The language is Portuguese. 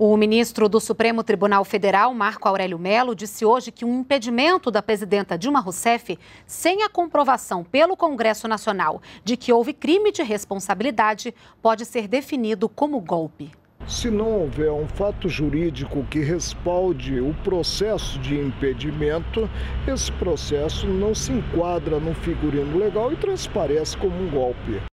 O ministro do Supremo Tribunal Federal, Marco Aurélio Melo, disse hoje que um impedimento da presidenta Dilma Rousseff, sem a comprovação pelo Congresso Nacional de que houve crime de responsabilidade, pode ser definido como golpe. Se não houver um fato jurídico que respalde o processo de impedimento, esse processo não se enquadra no figurino legal e transparece como um golpe.